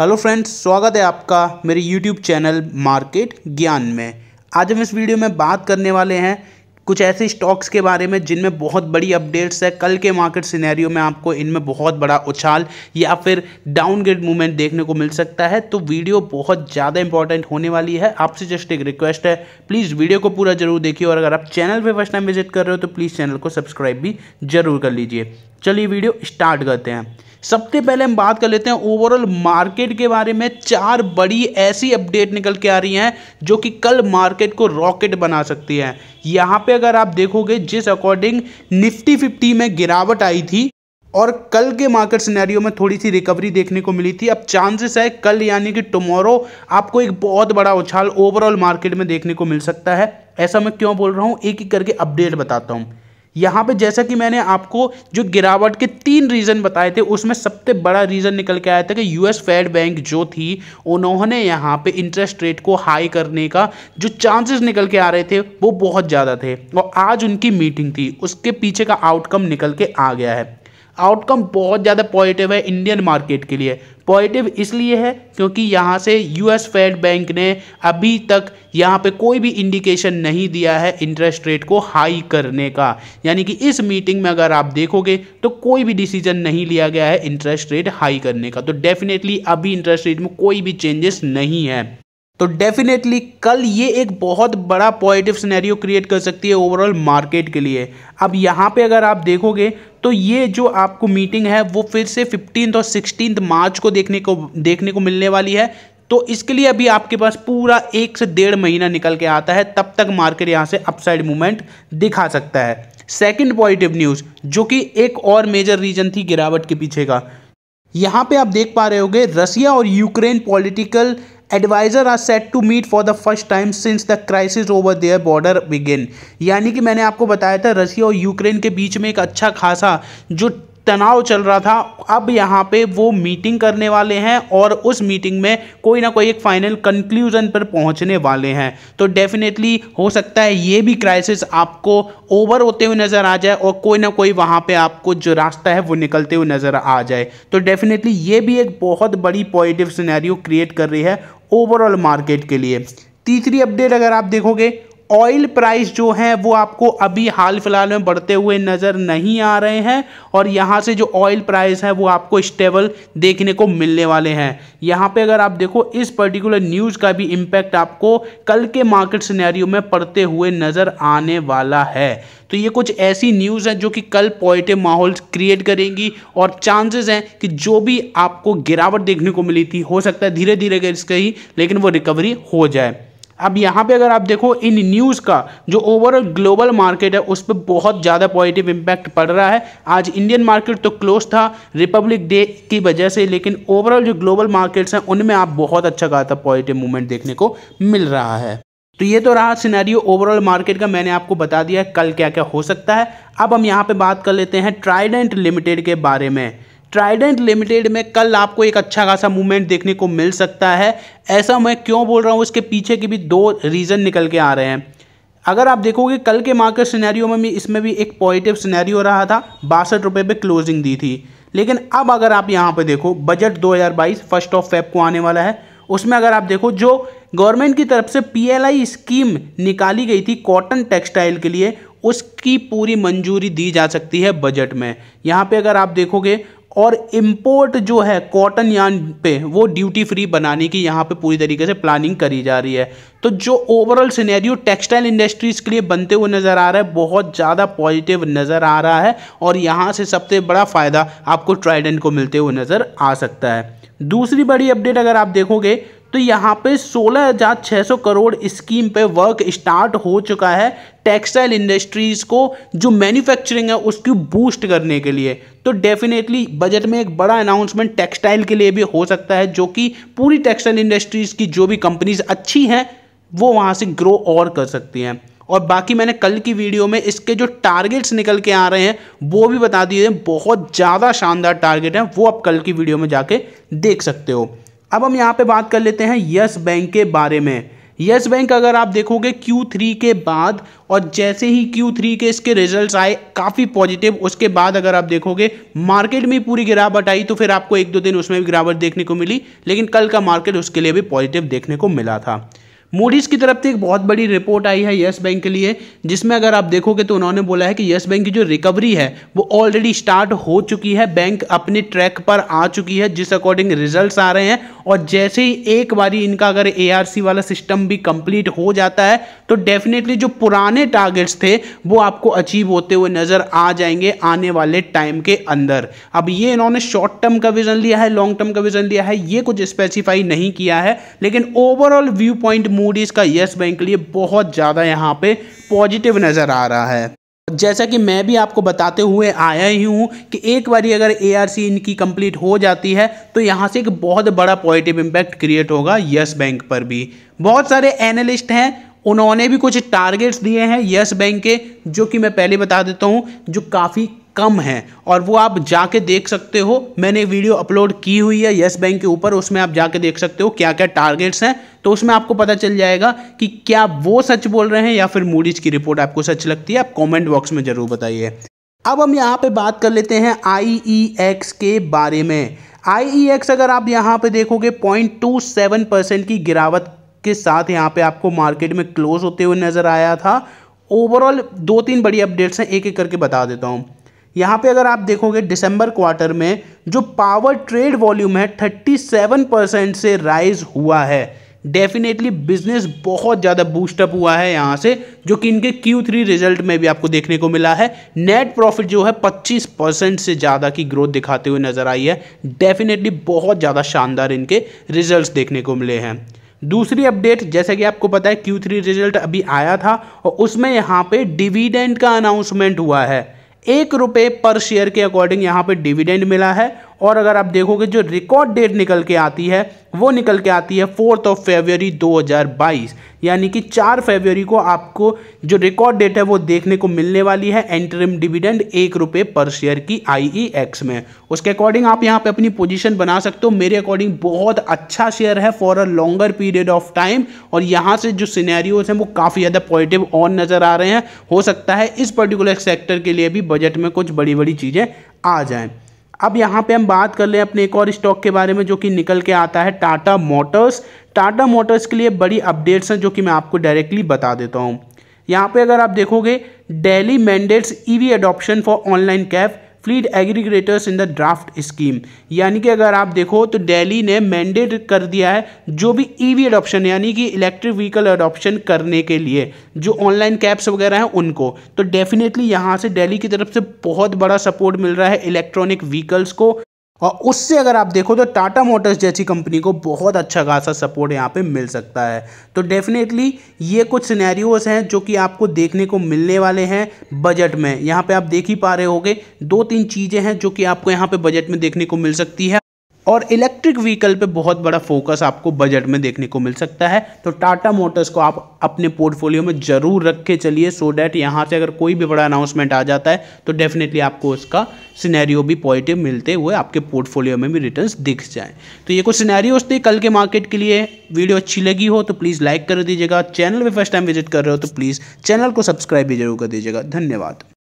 hello friends स्वागत है आपका मेरे यूट्यूब चैनल मार्केट ज्ञान में आज हम इस वीडियो में बात करने वाले हैं कुछ ऐसे स्टॉक्स के बारे में जिनमें बहुत बड़ी अपडेट्स है कल के मार्केट सिनेरियो में आपको इनमें बहुत बड़ा उछाल या फिर डाउनग्रेड मूवमेंट देखने को मिल सकता है तो वीडियो बहुत ज़्यादा इंपॉर्टेंट होने वाली है आपसे जस्ट एक रिक्वेस्ट है प्लीज़ वीडियो को पूरा जरूर देखिए और अगर आप चैनल पर फर्स्ट टाइम विजिट कर रहे हो तो प्लीज़ चैनल को सब्सक्राइब भी जरूर कर लीजिए चलिए वीडियो स्टार्ट करते हैं सबसे पहले हम बात कर लेते हैं ओवरऑल मार्केट के बारे में चार बड़ी ऐसी अपडेट निकल के आ रही हैं जो कि कल मार्केट को रॉकेट बना सकती है यहाँ पे अगर आप देखोगे जिस अकॉर्डिंग निफ्टी फिफ्टी में गिरावट आई थी और कल के मार्केट सिनेरियो में थोड़ी सी रिकवरी देखने को मिली थी अब चांसेस है कल यानी कि टुमारो आपको एक बहुत बड़ा उछाल ओवरऑल मार्केट में देखने को मिल सकता है ऐसा मैं क्यों बोल रहा हूँ एक एक करके अपडेट बताता हूँ यहाँ पे जैसा कि मैंने आपको जो गिरावट के तीन रीज़न बताए थे उसमें सबसे बड़ा रीज़न निकल के आया था कि यूएस फेड बैंक जो थी उन्होंने यहाँ पे इंटरेस्ट रेट को हाई करने का जो चांसेस निकल के आ रहे थे वो बहुत ज़्यादा थे और आज उनकी मीटिंग थी उसके पीछे का आउटकम निकल के आ गया है आउटकम बहुत ज़्यादा पॉजिटिव है इंडियन मार्केट के लिए पॉजिटिव इसलिए है क्योंकि यहाँ से यूएस फेड बैंक ने अभी तक यहाँ पे कोई भी इंडिकेशन नहीं दिया है इंटरेस्ट रेट को हाई करने का यानी कि इस मीटिंग में अगर आप देखोगे तो कोई भी डिसीजन नहीं लिया गया है इंटरेस्ट रेट हाई करने का तो डेफिनेटली अभी इंटरेस्ट रेट में कोई भी चेंजेस नहीं है तो डेफिनेटली कल ये एक बहुत बड़ा पॉजिटिव सिनेरियो क्रिएट कर सकती है ओवरऑल मार्केट के लिए अब यहाँ पे अगर आप देखोगे तो ये जो आपको मीटिंग है वो फिर से फिफ्टीन और सिक्सटीन मार्च को देखने को देखने को मिलने वाली है तो इसके लिए अभी आपके पास पूरा एक से डेढ़ महीना निकल के आता है तब तक मार्केट यहाँ से अपसाइड मूवमेंट दिखा सकता है सेकंड पॉजिटिव न्यूज़ जो कि एक और मेजर रीजन थी गिरावट के पीछे का यहाँ पे आप देख पा रहे होंगे रसिया और Ukraine political advisers are set to meet for the first time since the crisis over their border begin यानी कि मैंने आपको बताया था रसिया और यूक्रेन के बीच में एक अच्छा खासा जो तनाव चल रहा था अब यहाँ पे वो मीटिंग करने वाले हैं और उस मीटिंग में कोई ना कोई एक फाइनल कंक्लूजन पर पहुँचने वाले हैं तो डेफिनेटली हो सकता है ये भी क्राइसिस आपको ओवर होते हुए नज़र आ जाए और कोई ना कोई वहाँ पे आपको जो रास्ता है वो निकलते हुए नज़र आ जाए तो डेफिनेटली ये भी एक बहुत बड़ी पॉजिटिव सिनेरियो क्रिएट कर रही है ओवरऑल मार्केट के लिए तीसरी अपडेट अगर आप देखोगे ऑयल प्राइस जो है वो आपको अभी हाल फिलहाल में बढ़ते हुए नज़र नहीं आ रहे हैं और यहाँ से जो ऑयल प्राइस है वो आपको स्टेबल देखने को मिलने वाले हैं यहाँ पे अगर आप देखो इस पर्टिकुलर न्यूज़ का भी इम्पैक्ट आपको कल के मार्केट सिनेरियो में पड़ते हुए नज़र आने वाला है तो ये कुछ ऐसी न्यूज़ है जो कि कल पॉजिटिव माहौल क्रिएट करेंगी और चांसेस हैं कि जो भी आपको गिरावट देखने को मिली थी हो सकता है धीरे धीरे इसका ही लेकिन वो रिकवरी हो जाए अब यहाँ पे अगर आप देखो इन न्यूज़ का जो ओवरऑल ग्लोबल मार्केट है उस पर बहुत ज़्यादा पॉजिटिव इम्पैक्ट पड़ रहा है आज इंडियन मार्केट तो क्लोज था रिपब्लिक डे की वजह से लेकिन ओवरऑल जो ग्लोबल मार्केट्स हैं उनमें आप बहुत अच्छा खाता पॉजिटिव मूवमेंट देखने को मिल रहा है तो ये तो रहा सिनेरियो ओवरऑल मार्केट का मैंने आपको बता दिया कल क्या क्या हो सकता है अब हम यहाँ पे बात कर लेते हैं ट्राइडेंट लिमिटेड के बारे में ट्राइडेंट लिमिटेड में कल आपको एक अच्छा खासा मूवमेंट देखने को मिल सकता है ऐसा मैं क्यों बोल रहा हूँ इसके पीछे के भी दो रीज़न निकल के आ रहे हैं अगर आप देखोगे कल के मार्केट सिनेरियो में भी इसमें भी एक पॉजिटिव सिनेरियो रहा था बासठ रुपये पर क्लोजिंग दी थी लेकिन अब अगर आप यहाँ पे देखो बजट 2022 फर्स्ट ऑफ फेब को आने वाला है उसमें अगर आप देखो जो गवर्नमेंट की तरफ से पीएलआई स्कीम निकाली गई थी कॉटन टेक्सटाइल के लिए उसकी पूरी मंजूरी दी जा सकती है बजट में यहाँ पे अगर आप देखोगे और इम्पोर्ट जो है कॉटन यान पे वो ड्यूटी फ्री बनाने की यहाँ पे पूरी तरीके से प्लानिंग करी जा रही है तो जो ओवरऑल सिनेरियो टेक्सटाइल इंडस्ट्रीज़ के लिए बनते हुए नज़र आ रहा है बहुत ज़्यादा पॉजिटिव नज़र आ रहा है और यहाँ से सबसे बड़ा फ़ायदा आपको ट्राइडेंट को मिलते हुए नज़र आ सकता है दूसरी बड़ी अपडेट अगर आप देखोगे तो यहाँ पे सोलह हज़ार छः सौ करोड़ स्कीम पे वर्क स्टार्ट हो चुका है टेक्सटाइल इंडस्ट्रीज़ को जो मैन्युफैक्चरिंग है उसकी बूस्ट करने के लिए तो डेफिनेटली बजट में एक बड़ा अनाउंसमेंट टेक्सटाइल के लिए भी हो सकता है जो कि पूरी टेक्सटाइल इंडस्ट्रीज़ की जो भी कंपनीज अच्छी हैं वो वहाँ से ग्रो और कर सकती हैं और बाकी मैंने कल की वीडियो में इसके जो टारगेट्स निकल के आ रहे हैं वो भी बता दिए बहुत ज़्यादा शानदार टारगेट हैं वो आप कल की वीडियो में जाके देख सकते हो अब हम यहाँ पे बात कर लेते हैं यस बैंक के बारे में यस बैंक अगर आप देखोगे Q3 के बाद और जैसे ही Q3 के इसके रिजल्ट्स आए काफ़ी पॉजिटिव उसके बाद अगर आप देखोगे मार्केट में पूरी गिरावट आई तो फिर आपको एक दो दिन उसमें भी गिरावट देखने को मिली लेकिन कल का मार्केट उसके लिए भी पॉजिटिव देखने को मिला था मूडीज़ की तरफ से एक बहुत बड़ी रिपोर्ट आई है येस बैंक के लिए जिसमें अगर आप देखोगे तो उन्होंने बोला है कि येस बैंक की जो रिकवरी है वो ऑलरेडी स्टार्ट हो चुकी है बैंक अपने ट्रैक पर आ चुकी है जिस अकॉर्डिंग रिजल्ट्स आ रहे हैं और जैसे ही एक बारी इनका अगर ए वाला सिस्टम भी कंप्लीट हो जाता है तो डेफिनेटली जो पुराने टारगेट्स थे वो आपको अचीव होते हुए नज़र आ जाएंगे आने वाले टाइम के अंदर अब ये इन्होंने शॉर्ट टर्म का विजन लिया है लॉन्ग टर्म का विजन लिया है ये कुछ स्पेसिफाई नहीं किया है लेकिन ओवरऑल व्यू पॉइंट मूडीज़ का यस बैंक के लिए बहुत ज़्यादा यहाँ पे पॉजिटिव नज़र आ रहा है जैसा कि मैं भी आपको बताते हुए आया ही हूँ कि एक बार अगर एआरसी इनकी कंप्लीट हो जाती है तो यहाँ से एक बहुत बड़ा पॉजिटिव इम्पैक्ट क्रिएट होगा यस बैंक पर भी बहुत सारे एनालिस्ट हैं उन्होंने भी कुछ टारगेट्स दिए हैं यस बैंक के जो कि मैं पहले बता देता हूँ जो काफ़ी कम है और वो आप जाके देख सकते हो मैंने वीडियो अपलोड की हुई है येस बैंक के ऊपर उसमें आप जाके देख सकते हो क्या क्या टारगेट्स हैं तो उसमें आपको पता चल जाएगा कि क्या वो सच बोल रहे हैं या फिर मूडीज की रिपोर्ट आपको सच लगती है आप कमेंट बॉक्स में ज़रूर बताइए अब हम यहाँ पे बात कर लेते हैं आई e के बारे में आई e अगर आप यहाँ पे देखोगे पॉइंट टू सेवन परसेंट की गिरावट के साथ यहाँ पे आपको मार्केट में क्लोज होते हुए नज़र आया था ओवरऑल दो तीन बड़ी अपडेट्स हैं एक एक करके बता देता हूँ यहाँ पे अगर आप देखोगे दिसंबर क्वार्टर में जो पावर ट्रेड वॉल्यूम है 37 परसेंट से राइज हुआ है डेफिनेटली बिजनेस बहुत ज़्यादा बूस्टअप हुआ है यहाँ से जो कि इनके Q3 रिजल्ट में भी आपको देखने को मिला है नेट प्रॉफिट जो है 25 परसेंट से ज़्यादा की ग्रोथ दिखाते हुए नज़र आई है डेफिनेटली बहुत ज़्यादा शानदार इनके रिजल्ट देखने को मिले हैं दूसरी अपडेट जैसा कि आपको पता है Q3 रिजल्ट अभी आया था और उसमें यहाँ पे डिविडेंड का अनाउंसमेंट हुआ है एक रुपये पर शेयर के अकॉर्डिंग यहाँ पे डिविडेंड मिला है और अगर आप देखोगे जो रिकॉर्ड डेट निकल के आती है वो निकल के आती है फोर्थ ऑफ फेबररी 2022 यानी कि चार फेबररी को आपको जो रिकॉर्ड डेट है वो देखने को मिलने वाली है एंट्रम डिविडेंड एक रुपये पर शेयर की आई e में उसके अकॉर्डिंग आप यहाँ पे अपनी पोजीशन बना सकते हो मेरे अकॉर्डिंग बहुत अच्छा शेयर है for a longer period of time और यहाँ से जो सीनैरियोज हैं वो काफ़ी ज़्यादा पॉजिटिव ऑन नज़र आ रहे हैं हो सकता है इस पर्टिकुलर सेक्टर के लिए भी बजट में कुछ बड़ी बड़ी चीज़ें आ जाएँ अब यहाँ पे हम बात कर लें अपने एक और स्टॉक के बारे में जो कि निकल के आता है टाटा मोटर्स टाटा मोटर्स के लिए बड़ी अपडेट्स हैं जो कि मैं आपको डायरेक्टली बता देता हूँ यहाँ पे अगर आप देखोगे daily mandates EV adoption for online cab fleet aggregators in the draft scheme यानी कि अगर आप देखो तो दिल्ली ने मैंडेट कर दिया है जो भी ईवी e अडॉप्शन यानी कि इलेक्ट्रिक व्हीकल अडॉप्शन करने के लिए जो ऑनलाइन कैब्स वगैरह हैं उनको तो डेफिनेटली यहाँ से दिल्ली की तरफ से बहुत बड़ा सपोर्ट मिल रहा है इलेक्ट्रॉनिक व्हीकल्स को और उससे अगर आप देखो तो टाटा मोटर्स जैसी कंपनी को बहुत अच्छा खासा सपोर्ट यहाँ पे मिल सकता है तो डेफिनेटली ये कुछ सिनेरियोस हैं जो कि आपको देखने को मिलने वाले हैं बजट में यहाँ पे आप देख ही पा रहे होगे दो तीन चीज़ें हैं जो कि आपको यहाँ पे बजट में देखने को मिल सकती है और इलेक्ट्रिक व्हीकल पे बहुत बड़ा फोकस आपको बजट में देखने को मिल सकता है तो टाटा मोटर्स को आप अपने पोर्टफोलियो में ज़रूर रख के चलिए सो डैट यहाँ से अगर कोई भी बड़ा अनाउंसमेंट आ जाता है तो डेफिनेटली आपको उसका सिनेरियो भी पॉजिटिव मिलते हुए आपके पोर्टफोलियो में भी रिटर्न दिख जाए तो ये कुछ सिनेरियोज थे कल के मार्केट के लिए वीडियो अच्छी लगी हो तो प्लीज़ लाइक कर दीजिएगा चैनल पर फर्स्ट टाइम विजिट कर रहे हो तो प्लीज़ चैनल को सब्सक्राइब भी जरूर कर दीजिएगा धन्यवाद